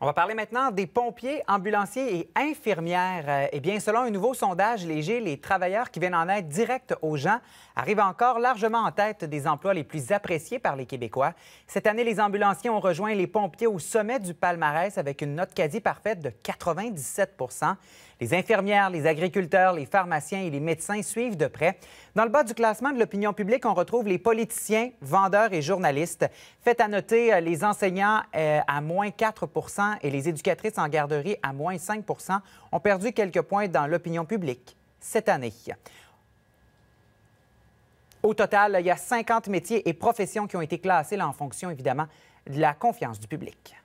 On va parler maintenant des pompiers, ambulanciers et infirmières. Euh, eh bien, selon un nouveau sondage léger, les travailleurs qui viennent en aide direct aux gens arrivent encore largement en tête des emplois les plus appréciés par les Québécois. Cette année, les ambulanciers ont rejoint les pompiers au sommet du palmarès avec une note quasi parfaite de 97 Les infirmières, les agriculteurs, les pharmaciens et les médecins suivent de près. Dans le bas du classement de l'opinion publique, on retrouve les politiciens, vendeurs et journalistes. Faites à noter euh, les enseignants euh, à moins 4 et les éducatrices en garderie à moins 5 ont perdu quelques points dans l'opinion publique cette année. Au total, il y a 50 métiers et professions qui ont été classés en fonction, évidemment, de la confiance du public.